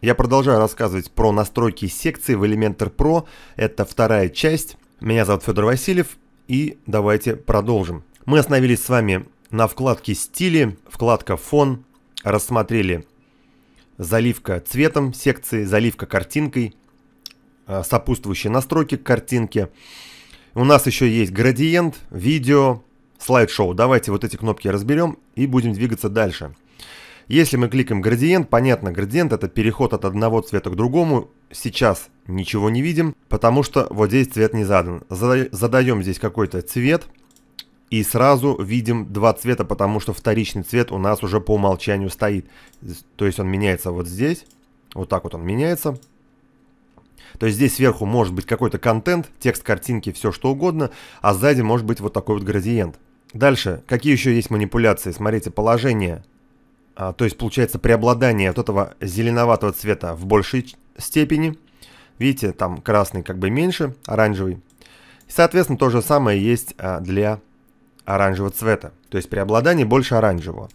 Я продолжаю рассказывать про настройки секции в Elementor Pro. Это вторая часть. Меня зовут Федор Васильев. И давайте продолжим. Мы остановились с вами на вкладке «Стили», вкладка «Фон». Рассмотрели заливка цветом секции, заливка картинкой, а, сопутствующие настройки к картинке. У нас еще есть градиент, видео, слайд-шоу. Давайте вот эти кнопки разберем и будем двигаться дальше. Дальше. Если мы кликаем градиент, понятно, градиент это переход от одного цвета к другому. Сейчас ничего не видим, потому что вот здесь цвет не задан. Задаем здесь какой-то цвет и сразу видим два цвета, потому что вторичный цвет у нас уже по умолчанию стоит. То есть он меняется вот здесь, вот так вот он меняется. То есть здесь сверху может быть какой-то контент, текст картинки, все что угодно, а сзади может быть вот такой вот градиент. Дальше, какие еще есть манипуляции? Смотрите, положение а, то есть получается преобладание вот этого зеленоватого цвета в большей степени. Видите, там красный как бы меньше, оранжевый. соответственно, то же самое есть а, для оранжевого цвета. То есть преобладание больше оранжевого.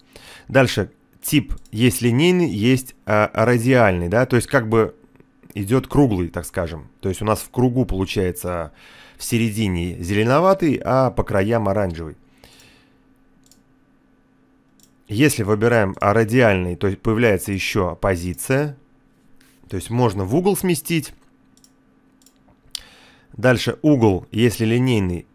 Дальше тип есть линейный, есть а, радиальный, да, то есть как бы идет круглый, так скажем. То есть у нас в кругу получается в середине зеленоватый, а по краям оранжевый. Если выбираем а радиальный, то появляется еще позиция. То есть можно в угол сместить. Дальше угол, если линейный,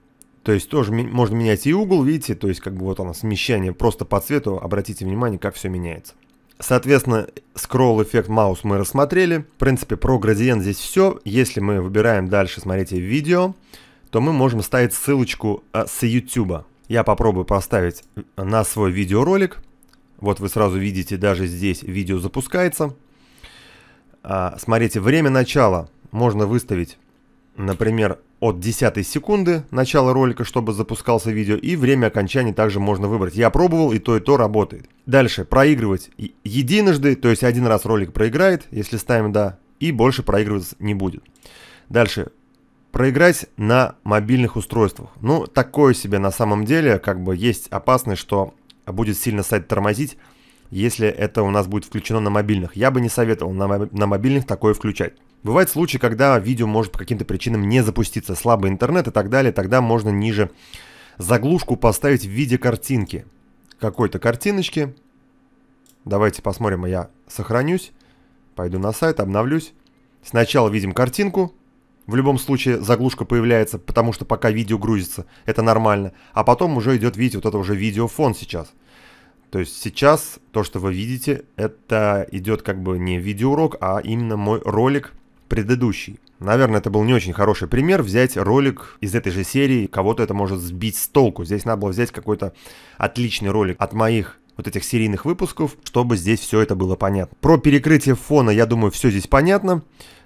то есть тоже можно менять и угол, видите, то есть как бы вот оно смещение просто по цвету, обратите внимание, как все меняется. Соответственно, скролл эффект маус мы рассмотрели. В принципе, про градиент здесь все. Если мы выбираем дальше, смотрите, видео, то мы можем ставить ссылочку э, с YouTube. Я попробую поставить на свой видеоролик. Вот вы сразу видите, даже здесь видео запускается. А, смотрите, время начала можно выставить, например, от 10 секунды начала ролика, чтобы запускался видео, и время окончания также можно выбрать. Я пробовал, и то, и то работает. Дальше, проигрывать единожды, то есть один раз ролик проиграет, если ставим «да», и больше проигрываться не будет. Дальше, Проиграть на мобильных устройствах. Ну, такое себе на самом деле, как бы есть опасность, что будет сильно сайт тормозить, если это у нас будет включено на мобильных. Я бы не советовал на мобильных такое включать. Бывают случаи, когда видео может по каким-то причинам не запуститься, слабый интернет и так далее, тогда можно ниже заглушку поставить в виде картинки. Какой-то картиночки. Давайте посмотрим, я сохранюсь, пойду на сайт, обновлюсь. Сначала видим картинку, в любом случае заглушка появляется, потому что пока видео грузится, это нормально. А потом уже идет, видите, вот это уже видеофон сейчас. То есть сейчас то, что вы видите, это идет как бы не видеоурок, а именно мой ролик предыдущий. Наверное, это был не очень хороший пример взять ролик из этой же серии, кого-то это может сбить с толку. Здесь надо было взять какой-то отличный ролик от моих вот этих серийных выпусков, чтобы здесь все это было понятно. Про перекрытие фона, я думаю, все здесь понятно.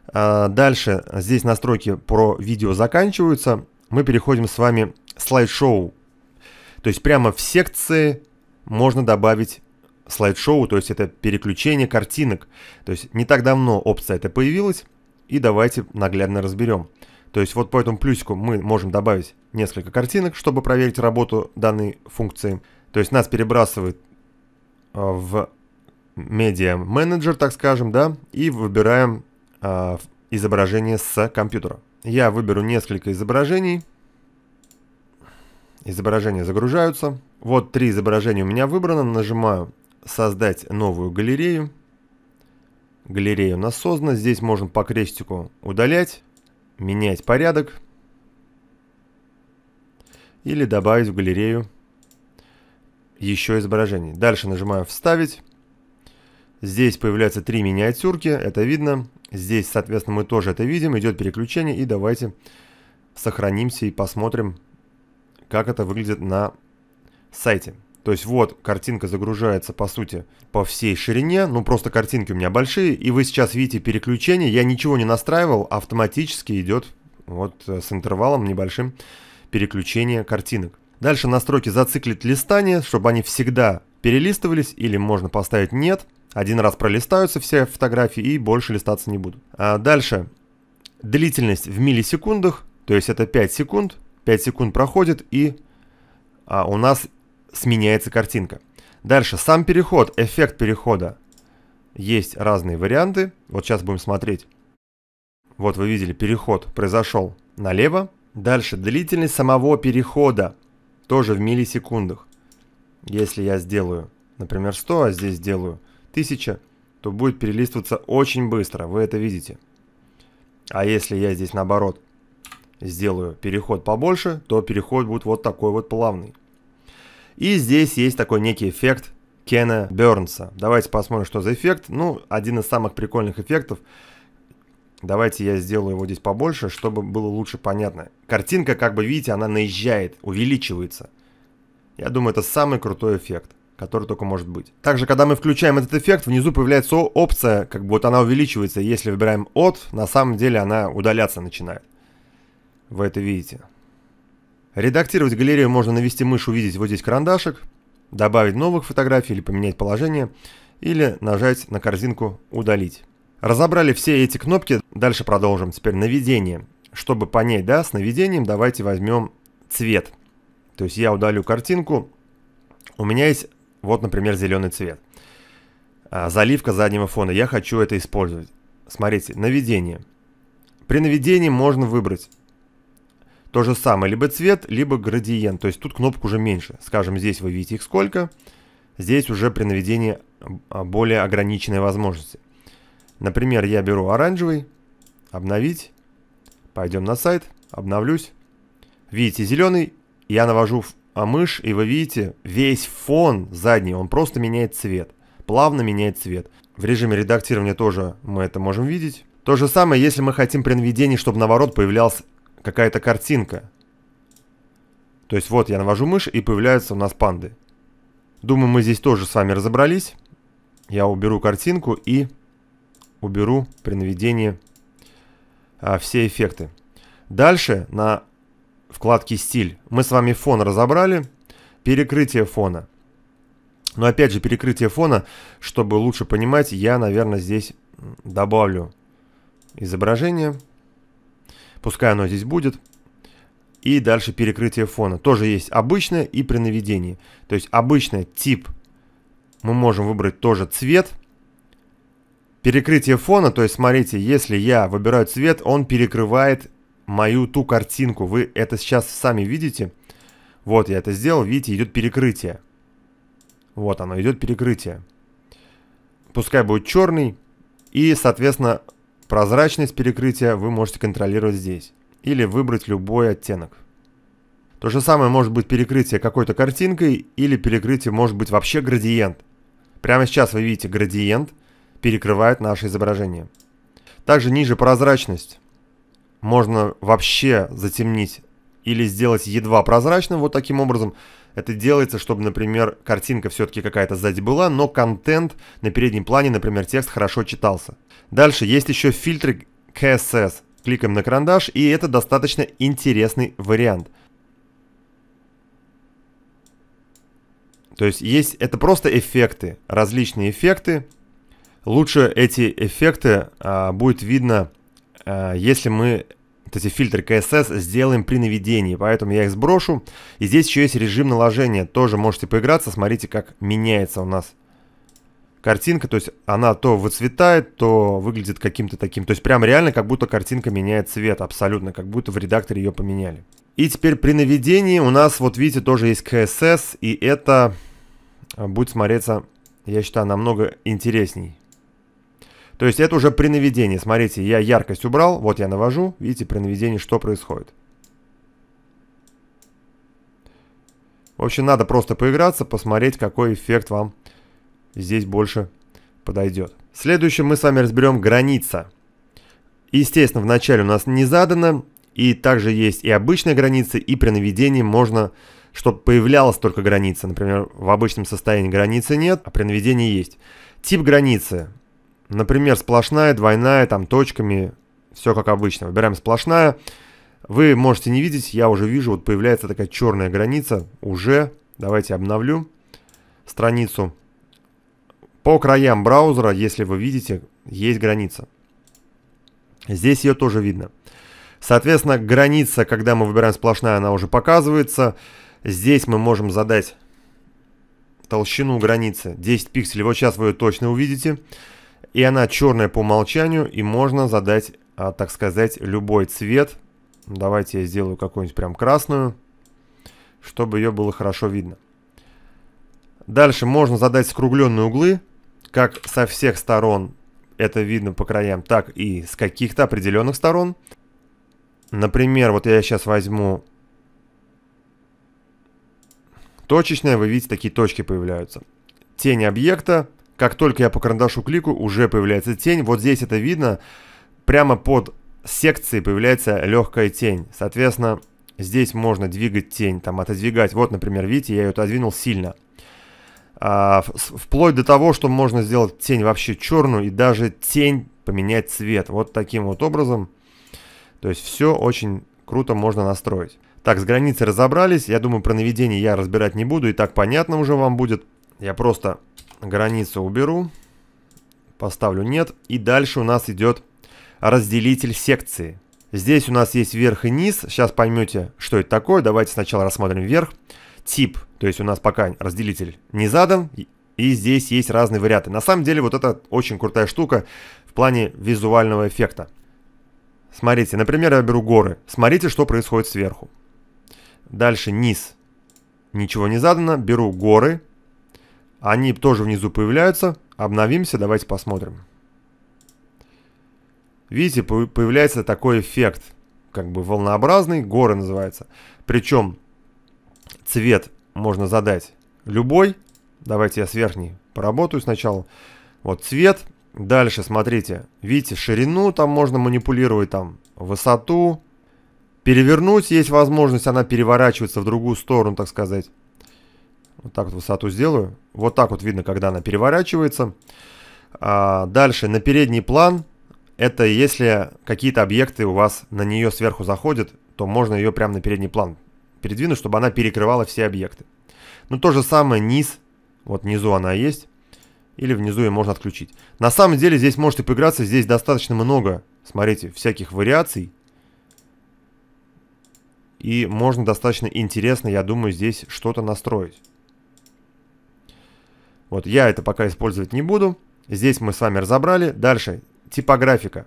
А, дальше здесь настройки про видео заканчиваются. Мы переходим с вами слайд-шоу. То есть прямо в секции можно добавить слайд-шоу, то есть это переключение картинок. То есть не так давно опция эта появилась, и давайте наглядно разберем. То есть вот по этому плюсику мы можем добавить несколько картинок, чтобы проверить работу данной функции. То есть нас перебрасывает а, в медиа менеджер, так скажем, да, и выбираем а, изображение с компьютера. Я выберу несколько изображений. Изображения загружаются. Вот три изображения у меня выбрано. Нажимаю «Создать новую галерею». Галерея у нас создана. Здесь можно по крестику удалять, менять порядок. Или добавить в галерею еще изображений. Дальше нажимаю «Вставить». Здесь появляются три миниатюрки, это видно. Здесь, соответственно, мы тоже это видим, идет переключение, и давайте сохранимся и посмотрим, как это выглядит на сайте. То есть вот картинка загружается, по сути, по всей ширине. Ну, просто картинки у меня большие. И вы сейчас видите переключение. Я ничего не настраивал, автоматически идет вот э, с интервалом небольшим переключение картинок. Дальше настройки зациклить листание, чтобы они всегда перелистывались. Или можно поставить «нет». Один раз пролистаются все фотографии и больше листаться не будут. А дальше. Длительность в миллисекундах, то есть это 5 секунд. 5 секунд проходит и а, у нас сменяется картинка. Дальше, сам переход, эффект перехода. Есть разные варианты. Вот сейчас будем смотреть. Вот вы видели, переход произошел налево. Дальше, длительность самого перехода. Тоже в миллисекундах. Если я сделаю, например, 100, а здесь сделаю 1000, то будет перелистываться очень быстро, вы это видите. А если я здесь наоборот сделаю переход побольше, то переход будет вот такой вот плавный. И здесь есть такой некий эффект Кена Бернса. Давайте посмотрим, что за эффект. Ну, один из самых прикольных эффектов. Давайте я сделаю его здесь побольше, чтобы было лучше понятно. Картинка, как бы видите, она наезжает, увеличивается. Я думаю, это самый крутой эффект который только может быть. Также, когда мы включаем этот эффект, внизу появляется опция, как бы вот она увеличивается, если выбираем от, на самом деле она удаляться начинает. Вы это видите. Редактировать галерею можно навести мышь, увидеть вот здесь карандашик, добавить новых фотографий или поменять положение, или нажать на корзинку «Удалить». Разобрали все эти кнопки, дальше продолжим. Теперь наведение. Чтобы понять, да, с наведением давайте возьмем цвет. То есть я удалю картинку. У меня есть вот, например, зеленый цвет. А, заливка заднего фона. Я хочу это использовать. Смотрите, наведение. При наведении можно выбрать то же самое, либо цвет, либо градиент. То есть тут кнопок уже меньше. Скажем, здесь вы видите их сколько. Здесь уже при наведении а, более ограниченные возможности. Например, я беру оранжевый, обновить, пойдем на сайт, обновлюсь. Видите, зеленый, я навожу а мышь, и вы видите, весь фон задний, он просто меняет цвет. Плавно меняет цвет. В режиме редактирования тоже мы это можем видеть. То же самое, если мы хотим при наведении, чтобы наоборот появлялась какая-то картинка. То есть вот я навожу мышь, и появляются у нас панды. Думаю, мы здесь тоже с вами разобрались. Я уберу картинку и уберу при наведении а, все эффекты. Дальше на вкладки «Стиль». Мы с вами фон разобрали, перекрытие фона. Но опять же, перекрытие фона, чтобы лучше понимать, я, наверное, здесь добавлю изображение. Пускай оно здесь будет. И дальше перекрытие фона. Тоже есть обычное и при наведении. То есть обычный тип мы можем выбрать тоже цвет. Перекрытие фона, то есть смотрите, если я выбираю цвет, он перекрывает мою ту картинку. Вы это сейчас сами видите. Вот я это сделал. Видите, идет перекрытие. Вот оно, идет перекрытие. Пускай будет черный. И, соответственно, прозрачность перекрытия вы можете контролировать здесь. Или выбрать любой оттенок. То же самое может быть перекрытие какой-то картинкой, или перекрытие может быть вообще градиент. Прямо сейчас вы видите градиент перекрывает наше изображение. Также ниже прозрачность можно вообще затемнить или сделать едва прозрачным вот таким образом. Это делается, чтобы, например, картинка все-таки какая-то сзади была, но контент на переднем плане, например, текст хорошо читался. Дальше есть еще фильтры CSS. Кликаем на карандаш, и это достаточно интересный вариант. То есть есть это просто эффекты, различные эффекты. Лучше эти эффекты а, будет видно Э, если мы вот эти фильтры CSS сделаем при наведении, поэтому я их сброшу. И здесь еще есть режим наложения, тоже можете поиграться, смотрите, как меняется у нас картинка, то есть она то выцветает, то выглядит каким-то таким, то есть прям реально как будто картинка меняет цвет абсолютно, как будто в редакторе ее поменяли. И теперь при наведении у нас, вот видите, тоже есть CSS, и это э, будет смотреться, я считаю, намного интересней. То есть это уже при наведении. Смотрите, я яркость убрал, вот я навожу, видите, при наведении что происходит. В общем, надо просто поиграться, посмотреть, какой эффект вам здесь больше подойдет. Следующее мы с вами разберем граница. Естественно, вначале у нас не задано, и также есть и обычные границы, и при наведении можно, чтобы появлялась только граница. Например, в обычном состоянии границы нет, а при наведении есть. Тип границы Например, сплошная, двойная, там точками, все как обычно. Выбираем сплошная. Вы можете не видеть, я уже вижу, вот появляется такая черная граница. Уже, давайте обновлю страницу. По краям браузера, если вы видите, есть граница. Здесь ее тоже видно. Соответственно, граница, когда мы выбираем сплошная, она уже показывается. Здесь мы можем задать толщину границы 10 пикселей. Вот сейчас вы ее точно увидите. И она черная по умолчанию, и можно задать, а, так сказать, любой цвет. Давайте я сделаю какую-нибудь прям красную, чтобы ее было хорошо видно. Дальше можно задать скругленные углы, как со всех сторон это видно по краям, так и с каких-то определенных сторон. Например, вот я сейчас возьму точечное, вы видите, такие точки появляются. Тень объекта, как только я по карандашу кликаю, уже появляется тень. Вот здесь это видно. Прямо под секцией появляется легкая тень. Соответственно, здесь можно двигать тень, там отодвигать. Вот, например, видите, я ее отодвинул сильно. А, вплоть до того, что можно сделать тень вообще черную и даже тень поменять цвет. Вот таким вот образом. То есть все очень круто можно настроить. Так, с границей разобрались. Я думаю, про наведение я разбирать не буду. И так понятно уже вам будет. Я просто границу уберу, поставлю нет. И дальше у нас идет разделитель секции. Здесь у нас есть верх и низ. Сейчас поймете, что это такое. Давайте сначала рассмотрим верх. Тип, то есть у нас пока разделитель не задан. И здесь есть разные варианты. На самом деле вот это очень крутая штука в плане визуального эффекта. Смотрите, например, я беру горы. Смотрите, что происходит сверху. Дальше низ. Ничего не задано. Беру горы. Они тоже внизу появляются. Обновимся, давайте посмотрим. Видите, появляется такой эффект, как бы волнообразный, горы называется. Причем цвет можно задать любой. Давайте я с верхней поработаю сначала. Вот цвет. Дальше, смотрите, видите, ширину там можно манипулировать, там высоту. Перевернуть есть возможность, она переворачивается в другую сторону, так сказать. Вот так вот высоту сделаю. Вот так вот видно, когда она переворачивается. А, дальше на передний план. Это если какие-то объекты у вас на нее сверху заходят, то можно ее прямо на передний план передвинуть, чтобы она перекрывала все объекты. Ну то же самое низ. Вот внизу она есть. Или внизу ее можно отключить. На самом деле здесь можете поиграться. Здесь достаточно много, смотрите, всяких вариаций. И можно достаточно интересно, я думаю, здесь что-то настроить. Вот я это пока использовать не буду. Здесь мы с вами разобрали. Дальше типографика.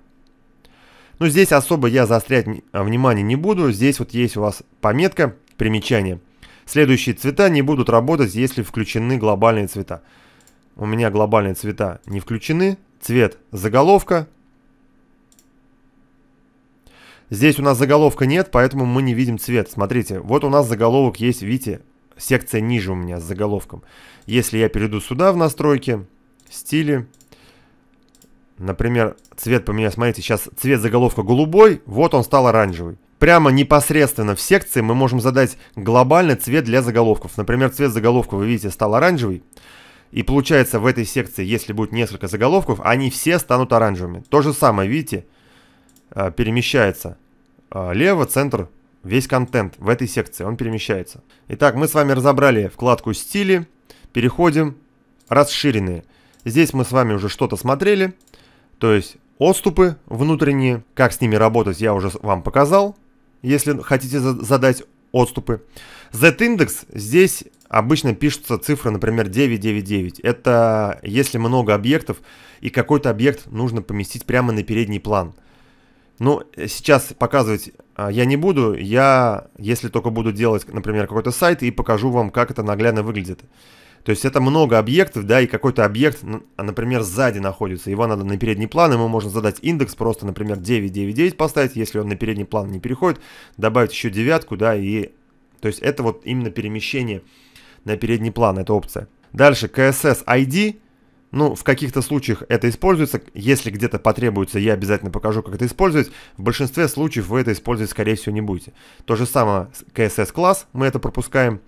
Ну, здесь особо я заострять а, внимание не буду. Здесь вот есть у вас пометка, примечание. Следующие цвета не будут работать, если включены глобальные цвета. У меня глобальные цвета не включены. Цвет заголовка. Здесь у нас заголовка нет, поэтому мы не видим цвет. Смотрите, вот у нас заголовок есть, видите, секция ниже у меня с заголовком. Если я перейду сюда в настройки, стили, например, цвет поменять, смотрите, сейчас цвет заголовка голубой, вот он стал оранжевый. Прямо непосредственно в секции мы можем задать глобальный цвет для заголовков. Например, цвет заголовка, вы видите, стал оранжевый. И получается, в этой секции, если будет несколько заголовков, они все станут оранжевыми. То же самое, видите, э, перемещается э, лево, центр, весь контент в этой секции, он перемещается. Итак, мы с вами разобрали вкладку «Стили», переходим «Расширенные». Здесь мы с вами уже что-то смотрели, то есть отступы внутренние, как с ними работать я уже вам показал, если хотите задать отступы. Z-индекс здесь обычно пишутся цифры, например, 999. Это если много объектов, и какой-то объект нужно поместить прямо на передний план – ну, сейчас показывать а, я не буду. Я, если только буду делать, например, какой-то сайт и покажу вам, как это наглядно выглядит. То есть это много объектов, да, и какой-то объект, а, например, сзади находится. Его надо на передний план, ему можно задать индекс, просто, например, 999 поставить, если он на передний план не переходит, добавить еще девятку, да, и... То есть это вот именно перемещение на передний план, это опция. Дальше, CSS ID, ну, в каких-то случаях это используется. Если где-то потребуется, я обязательно покажу, как это использовать. В большинстве случаев вы это использовать, скорее всего, не будете. То же самое CSS-класс, мы это пропускаем.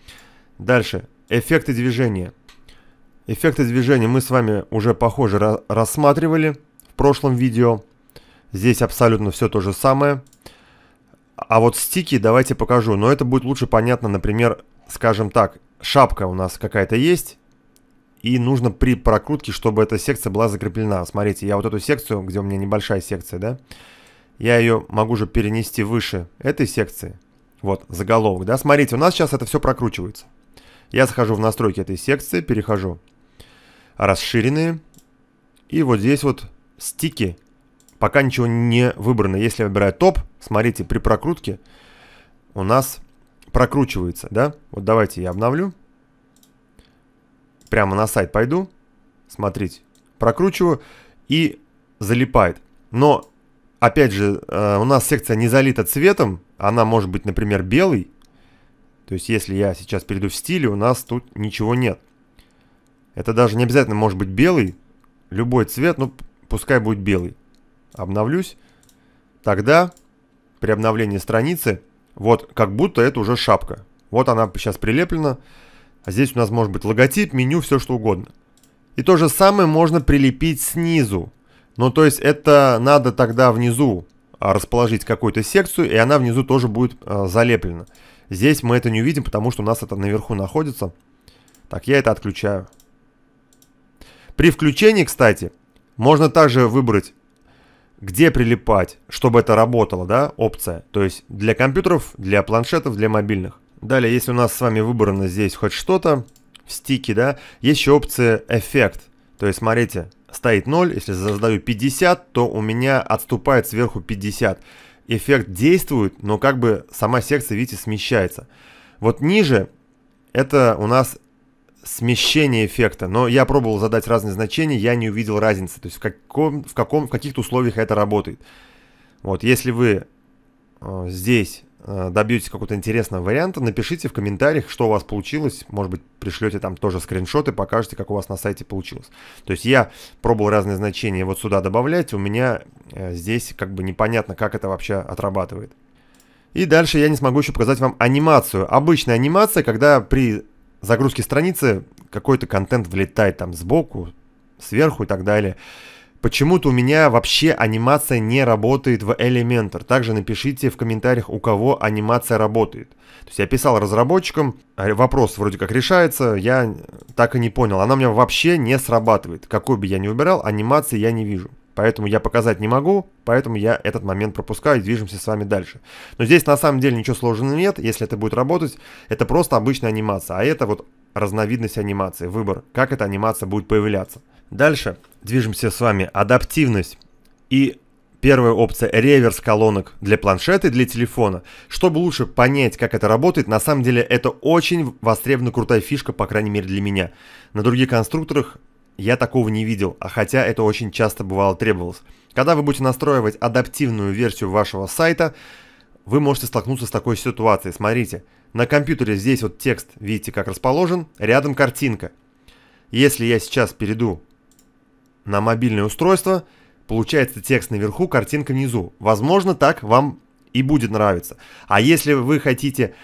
Дальше, эффекты движения. Эффекты движения мы с вами уже, похоже, рассматривали в прошлом видео. Здесь абсолютно все то же самое. А вот стики давайте покажу, но это будет лучше понятно, например, скажем так, шапка у нас какая-то есть, и нужно при прокрутке, чтобы эта секция была закреплена. Смотрите, я вот эту секцию, где у меня небольшая секция, да, я ее могу же перенести выше этой секции. Вот, заголовок, да. Смотрите, у нас сейчас это все прокручивается. Я захожу в настройки этой секции, перехожу расширенные. И вот здесь вот стики. Пока ничего не выбрано. Если я выбираю топ, смотрите, при прокрутке у нас прокручивается, да. Вот давайте я обновлю прямо на сайт пойду, смотрите, прокручиваю и залипает. Но, опять же, э, у нас секция не залита цветом, она может быть, например, белый. То есть, если я сейчас перейду в стиле, у нас тут ничего нет. Это даже не обязательно может быть белый, любой цвет, ну, пускай будет белый. Обновлюсь. Тогда при обновлении страницы, вот как будто это уже шапка. Вот она сейчас прилеплена. А здесь у нас может быть логотип, меню, все что угодно. И то же самое можно прилепить снизу. Ну, то есть это надо тогда внизу а, расположить какую-то секцию, и она внизу тоже будет э, залеплена. Здесь мы это не увидим, потому что у нас это наверху находится. Так, я это отключаю. При включении, кстати, можно также выбрать, где прилипать, чтобы это работало, да, опция. То есть для компьютеров, для планшетов, для мобильных. Далее, если у нас с вами выбрано здесь хоть что-то, в стике, да, есть еще опция эффект. То есть, смотрите, стоит 0, если задаю 50, то у меня отступает сверху 50. Эффект действует, но как бы сама секция, видите, смещается. Вот ниже это у нас смещение эффекта, но я пробовал задать разные значения, я не увидел разницы, то есть в, каком, в, каком, в каких-то условиях это работает. Вот, если вы э, здесь Э, добьетесь какого-то интересного варианта, напишите в комментариях, что у вас получилось. Может быть, пришлете там тоже скриншоты, покажете, как у вас на сайте получилось. То есть я пробовал разные значения вот сюда добавлять. У меня э, здесь как бы непонятно, как это вообще отрабатывает. И дальше я не смогу еще показать вам анимацию. Обычная анимация, когда при загрузке страницы какой-то контент влетает там сбоку, сверху и так далее. Почему-то у меня вообще анимация не работает в Elementor. Также напишите в комментариях, у кого анимация работает. То есть я писал разработчикам, а, вопрос вроде как решается, я так и не понял. Она у меня вообще не срабатывает. Какой бы я ни выбирал, анимации я не вижу. Поэтому я показать не могу, поэтому я этот момент пропускаю и движемся с вами дальше. Но здесь на самом деле ничего сложного нет, если это будет работать, это просто обычная анимация. А это вот разновидность анимации, выбор, как эта анимация будет появляться. Дальше движемся с вами. Адаптивность. И первая опция – реверс колонок для планшета и для телефона. Чтобы лучше понять, как это работает, на самом деле это очень востребована крутая фишка, по крайней мере для меня. На других конструкторах я такого не видел, а хотя это очень часто бывало требовалось. Когда вы будете настраивать адаптивную версию вашего сайта, вы можете столкнуться с такой ситуацией. Смотрите, на компьютере здесь вот текст, видите, как расположен, рядом картинка. Если я сейчас перейду на мобильное устройство. Получается текст наверху, картинка внизу. Возможно, так вам и будет нравиться. А если вы хотите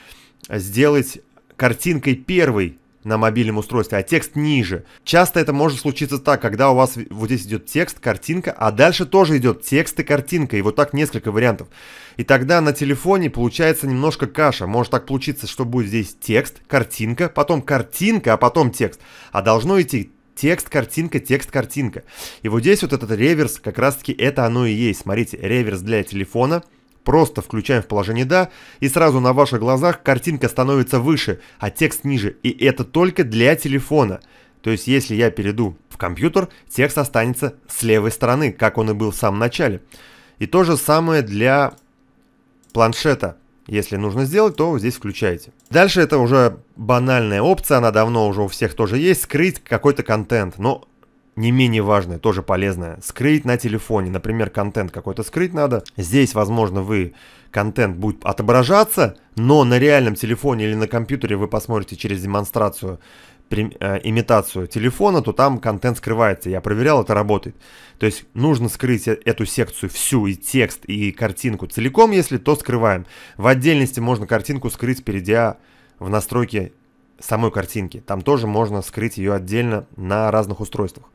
сделать картинкой первой на мобильном устройстве, а текст ниже. Часто это может случиться так, когда у вас вот здесь идет текст, картинка, а дальше тоже идет текст и картинка, и вот так несколько вариантов. И тогда на телефоне получается немножко каша. Может так получиться, что будет здесь текст, картинка, потом картинка, а потом текст. А должно идти текст, картинка, текст, картинка. И вот здесь вот этот реверс, как раз-таки это оно и есть. Смотрите, реверс для телефона. Просто включаем в положение «да», и сразу на ваших глазах картинка становится выше, а текст ниже. И это только для телефона. То есть, если я перейду в компьютер, текст останется с левой стороны, как он и был в самом начале. И то же самое для планшета. Если нужно сделать, то здесь включаете. Дальше это уже банальная опция, она давно уже у всех тоже есть, скрыть какой-то контент, но не менее важное, тоже полезное, скрыть на телефоне, например, контент какой-то скрыть надо. Здесь, возможно, вы контент будет отображаться, но на реальном телефоне или на компьютере вы посмотрите через демонстрацию Э, имитацию телефона, то там контент скрывается. Я проверял, это работает. То есть нужно скрыть э, эту секцию всю, и текст, и картинку целиком, если то скрываем. В отдельности можно картинку скрыть, перейдя в настройки самой картинки. Там тоже можно скрыть ее отдельно на разных устройствах.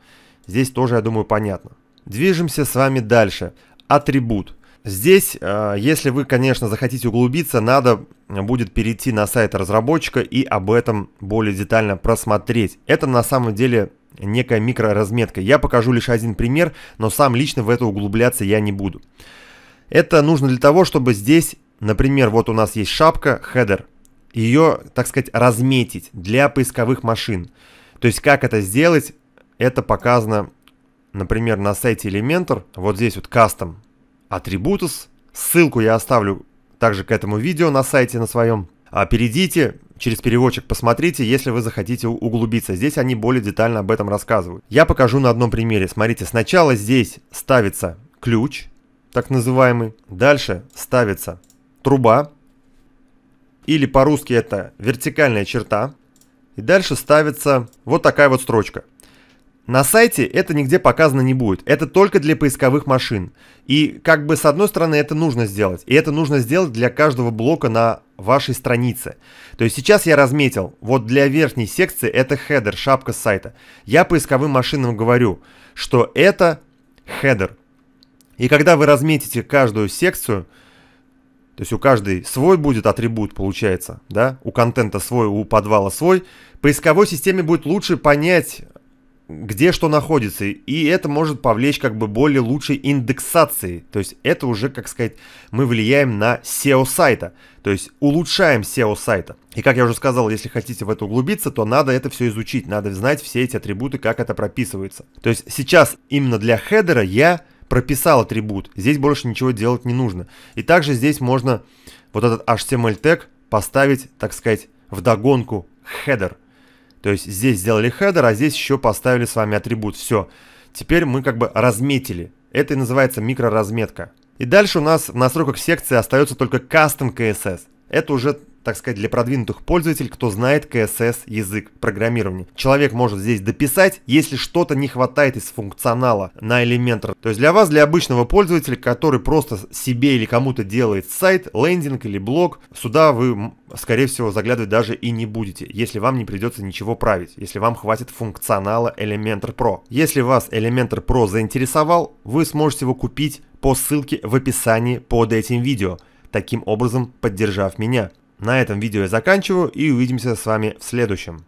Здесь тоже, я думаю, понятно. Движемся с вами дальше. Атрибут. Здесь, э, если вы, конечно, захотите углубиться, надо э, будет перейти на сайт разработчика и об этом более детально просмотреть. Это на самом деле некая микроразметка. Я покажу лишь один пример, но сам лично в это углубляться я не буду. Это нужно для того, чтобы здесь, например, вот у нас есть шапка, хедер, ее, так сказать, разметить для поисковых машин. То есть как это сделать, это показано, например, на сайте Elementor, вот здесь вот кастом Атрибутус. Ссылку я оставлю также к этому видео на сайте на своем. А перейдите, через переводчик посмотрите, если вы захотите углубиться. Здесь они более детально об этом рассказывают. Я покажу на одном примере. Смотрите, сначала здесь ставится ключ, так называемый. Дальше ставится труба, или по-русски это вертикальная черта. И дальше ставится вот такая вот строчка – на сайте это нигде показано не будет. Это только для поисковых машин. И как бы с одной стороны это нужно сделать. И это нужно сделать для каждого блока на вашей странице. То есть сейчас я разметил, вот для верхней секции это хедер, шапка сайта. Я поисковым машинам говорю, что это хедер. И когда вы разметите каждую секцию, то есть у каждой свой будет атрибут, получается, да, у контента свой, у подвала свой, поисковой системе будет лучше понять, где что находится, и это может повлечь как бы более лучшей индексации, то есть это уже, как сказать, мы влияем на SEO сайта, то есть улучшаем SEO сайта. И как я уже сказал, если хотите в это углубиться, то надо это все изучить, надо знать все эти атрибуты, как это прописывается. То есть сейчас именно для хедера я прописал атрибут, здесь больше ничего делать не нужно. И также здесь можно вот этот HTML тег поставить, так сказать, в догонку хедер. То есть здесь сделали хедер, а здесь еще поставили с вами атрибут. Все. Теперь мы как бы разметили. Это и называется микроразметка. И дальше у нас в настройках секции остается только Custom CSS. Это уже так сказать, для продвинутых пользователей, кто знает CSS язык программирования. Человек может здесь дописать, если что-то не хватает из функционала на Elementor. То есть для вас, для обычного пользователя, который просто себе или кому-то делает сайт, лендинг или блог, сюда вы, скорее всего, заглядывать даже и не будете, если вам не придется ничего править, если вам хватит функционала Elementor Pro. Если вас Elementor Pro заинтересовал, вы сможете его купить по ссылке в описании под этим видео, таким образом поддержав меня. На этом видео я заканчиваю и увидимся с вами в следующем.